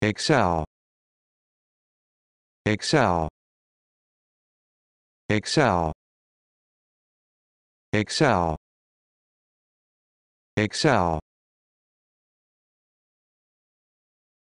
excel excel excel excel excel